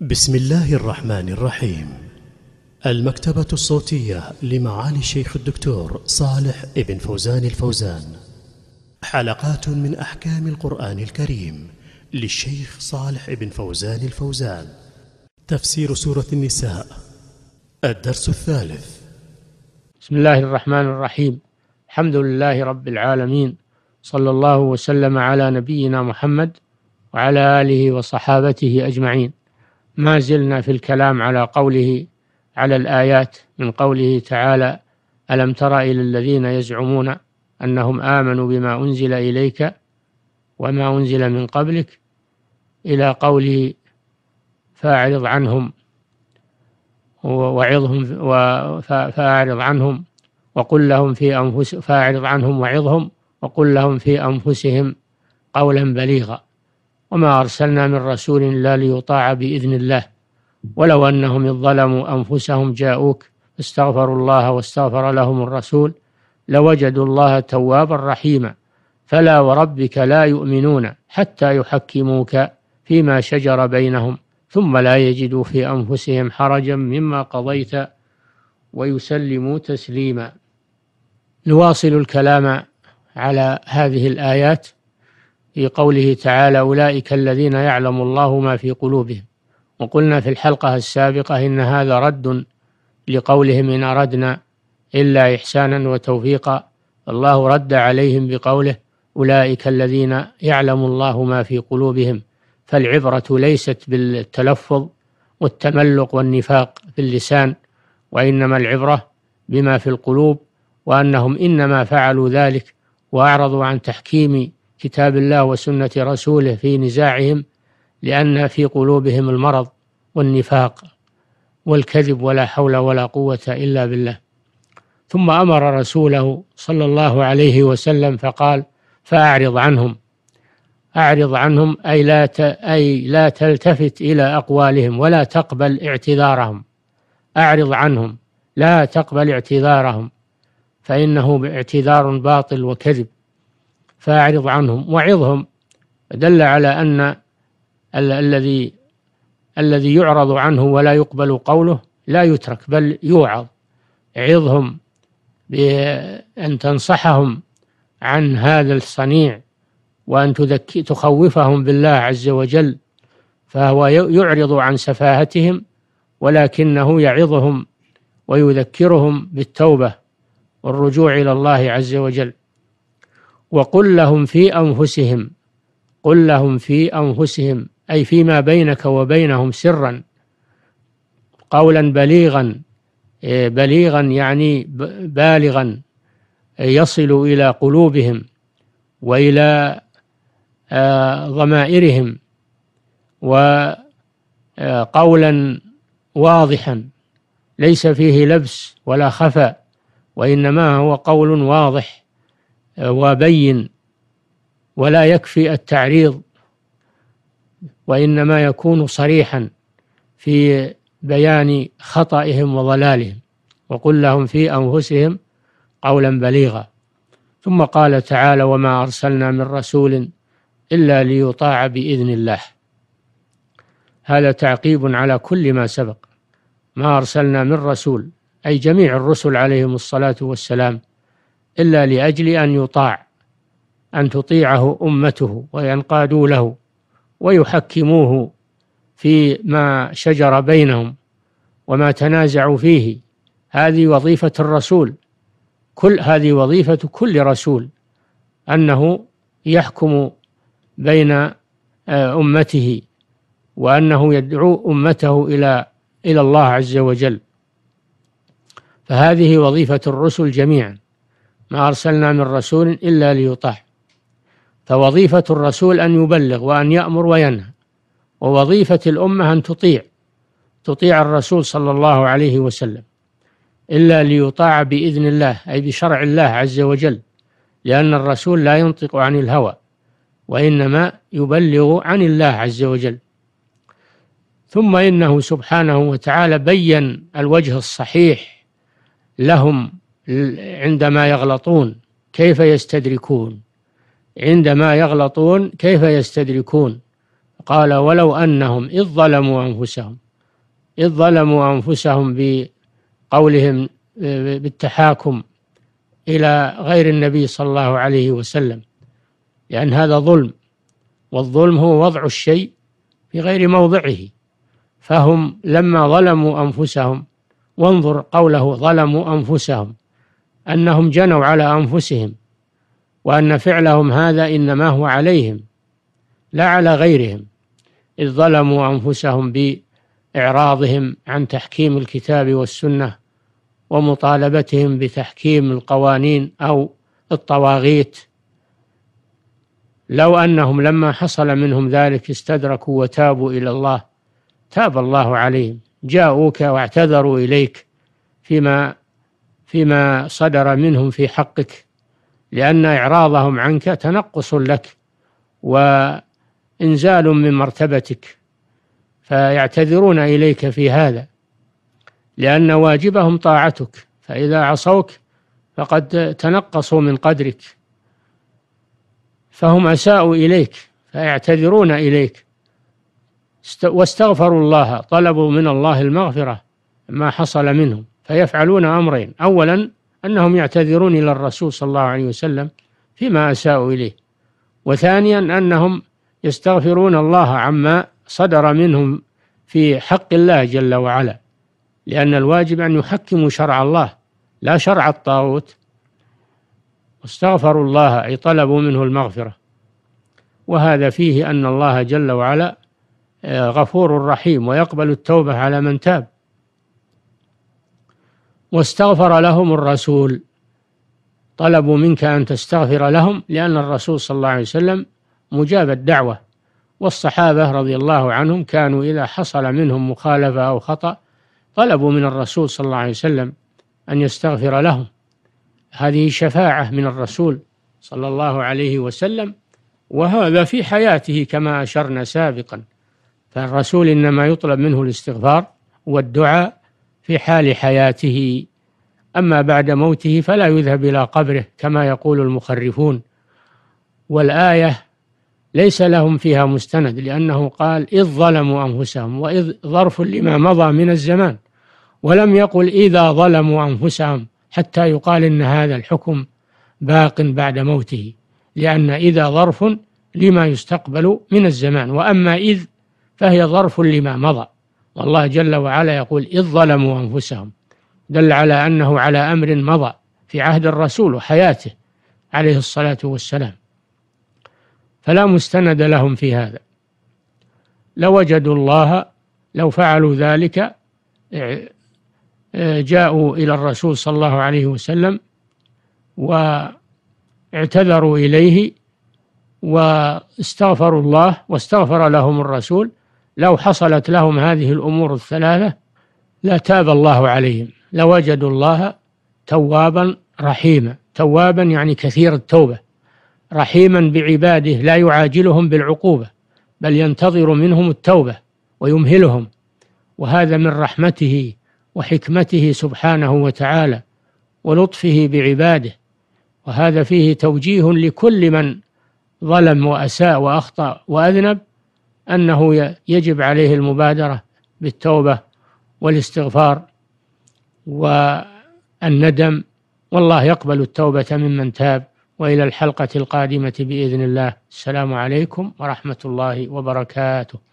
بسم الله الرحمن الرحيم المكتبة الصوتية لمعالي الشيخ الدكتور صالح ابن فوزان الفوزان حلقات من أحكام القرآن الكريم للشيخ صالح ابن فوزان الفوزان تفسير سورة النساء الدرس الثالث بسم الله الرحمن الرحيم الحمد لله رب العالمين صلى الله وسلم على نبينا محمد وعلى آله وصحابته أجمعين ما زلنا في الكلام على قوله على الآيات من قوله تعالى ألم تر إلى الذين يزعمون أنهم آمنوا بما أنزل إليك وما أنزل من قبلك إلى قوله فأعرض عنهم وعظهم فأعرض عنهم وقل لهم في أنفس فأعرض عنهم وعظهم وقل لهم في أنفسهم قولا بليغا وما أرسلنا من رسول إلا ليطاع بإذن الله ولو أنهم إذ ظلموا أنفسهم جاءوك استغفروا الله واستغفر لهم الرسول لوجدوا الله توابا رحيما فلا وربك لا يؤمنون حتى يحكموك فيما شجر بينهم ثم لا يجدوا في أنفسهم حرجا مما قضيت ويسلموا تسليما نواصل الكلام على هذه الآيات في قوله تعالى أولئك الذين يعلم الله ما في قلوبهم وقلنا في الحلقة السابقة إن هذا رد لقولهم إن أردنا إلا إحسانا وتوفيقا الله رد عليهم بقوله أولئك الذين يعلم الله ما في قلوبهم فالعبرة ليست بالتلفظ والتملق والنفاق في اللسان وإنما العبرة بما في القلوب وأنهم إنما فعلوا ذلك وأعرضوا عن تحكيم كتاب الله وسنة رسوله في نزاعهم لأن في قلوبهم المرض والنفاق والكذب ولا حول ولا قوة إلا بالله ثم أمر رسوله صلى الله عليه وسلم فقال فأعرض عنهم أعرض عنهم أي لا أي لا تلتفت إلى أقوالهم ولا تقبل اعتذارهم أعرض عنهم لا تقبل اعتذارهم فإنه اعتذار باطل وكذب فأعرض عنهم وعظهم دل على أن ال الذي الذي يعرض عنه ولا يقبل قوله لا يترك بل يوعظ عظهم بأن تنصحهم عن هذا الصنيع وأن تذكي تخوفهم بالله عز وجل فهو يعرض عن سفاهتهم ولكنه يعظهم ويذكرهم بالتوبة والرجوع إلى الله عز وجل وقل لهم في أنفسهم قل لهم في أنفسهم أي فيما بينك وبينهم سرا قولا بليغا إيه، بليغا يعني بالغا إيه، يصل إلى قلوبهم وإلى آه، ضمائرهم وقولا آه، واضحا ليس فيه لبس ولا خفى وإنما هو قول واضح وبين ولا يكفي التعريض وإنما يكون صريحا في بيان خطئهم وضلالهم وقل لهم في أنفسهم قولا بليغا ثم قال تعالى وما أرسلنا من رسول إلا ليطاع بإذن الله هذا تعقيب على كل ما سبق ما أرسلنا من رسول أي جميع الرسل عليهم الصلاة والسلام إلا لأجل أن يطاع أن تطيعه أمته وينقادوا له ويحكموه في ما شجر بينهم وما تنازعوا فيه هذه وظيفة الرسول كل هذه وظيفة كل رسول أنه يحكم بين آه، أمته وأنه يدعو أمته إلى إلى الله عز وجل فهذه وظيفة الرسل جميعا ما أرسلنا من رسول إلا ليطاع فوظيفة الرسول أن يبلغ وأن يأمر وينهى ووظيفة الأمة أن تطيع تطيع الرسول صلى الله عليه وسلم إلا ليطاع بإذن الله أي بشرع الله عز وجل لأن الرسول لا ينطق عن الهوى وإنما يبلغ عن الله عز وجل ثم إنه سبحانه وتعالى بين الوجه الصحيح لهم عندما يغلطون كيف يستدركون عندما يغلطون كيف يستدركون قال ولو أنهم إذ ظلموا أنفسهم إذ ظلموا أنفسهم بقولهم بالتحاكم إلى غير النبي صلى الله عليه وسلم لأن هذا ظلم والظلم هو وضع الشيء في غير موضعه فهم لما ظلموا أنفسهم وانظر قوله ظلموا أنفسهم أنهم جنوا على أنفسهم وأن فعلهم هذا إنما هو عليهم لا على غيرهم إذ ظلموا أنفسهم بإعراضهم عن تحكيم الكتاب والسنة ومطالبتهم بتحكيم القوانين أو الطواغيت لو أنهم لما حصل منهم ذلك استدركوا وتابوا إلى الله تاب الله عليهم جاءوك واعتذروا إليك فيما فيما صدر منهم في حقك لأن إعراضهم عنك تنقص لك وإنزال من مرتبتك فيعتذرون إليك في هذا لأن واجبهم طاعتك فإذا عصوك فقد تنقصوا من قدرك فهم أساءوا إليك فيعتذرون إليك واستغفروا الله طلبوا من الله المغفرة ما حصل منهم فيفعلون أمرين أولا أنهم يعتذرون إلى الرسول صلى الله عليه وسلم فيما أساءوا إليه وثانيا أنهم يستغفرون الله عما صدر منهم في حق الله جل وعلا لأن الواجب أن يحكموا شرع الله لا شرع الطاغوت واستغفروا الله أي طلبوا منه المغفرة وهذا فيه أن الله جل وعلا آه، غفور رحيم ويقبل التوبة على من تاب واستغفر لهم الرسول طلبوا منك أن تستغفر لهم لأن الرسول صلى الله عليه وسلم مجاب الدعوة والصحابة رضي الله عنهم كانوا إذا حصل منهم مخالفة أو خطأ طلبوا من الرسول صلى الله عليه وسلم أن يستغفر لهم هذه شفاعة من الرسول صلى الله عليه وسلم وهذا في حياته كما أشرنا سابقا فالرسول إنما يطلب منه الاستغفار والدعاء في حال حياته أما بعد موته فلا يذهب إلى قبره كما يقول المخرفون والآية ليس لهم فيها مستند لأنه قال إذ ظلموا أنفسهم وإذ ظرف لما مضى من الزمان ولم يقل إذا ظلموا أنفسهم حتى يقال إن هذا الحكم باق بعد موته لأن إذا ظرف لما يستقبل من الزمان وأما إذ فهي ظرف لما مضى والله جل وعلا يقول إذ ظلموا أنفسهم دل على أنه على أمر مضى في عهد الرسول وحياته عليه الصلاة والسلام فلا مستند لهم في هذا لوجدوا الله لو فعلوا ذلك جاءوا إلى الرسول صلى الله عليه وسلم واعتذروا إليه واستغفروا الله واستغفر لهم الرسول لو حصلت لهم هذه الأمور الثلاثة لتاب الله عليهم لوجدوا الله توابا رحيما توابا يعني كثير التوبة رحيما بعباده لا يعاجلهم بالعقوبة بل ينتظر منهم التوبة ويمهلهم وهذا من رحمته وحكمته سبحانه وتعالى ولطفه بعباده وهذا فيه توجيه لكل من ظلم وأساء وأخطأ وأذنب أنه يجب عليه المبادرة بالتوبة والاستغفار والندم والله يقبل التوبة ممن تاب وإلى الحلقة القادمة بإذن الله السلام عليكم ورحمة الله وبركاته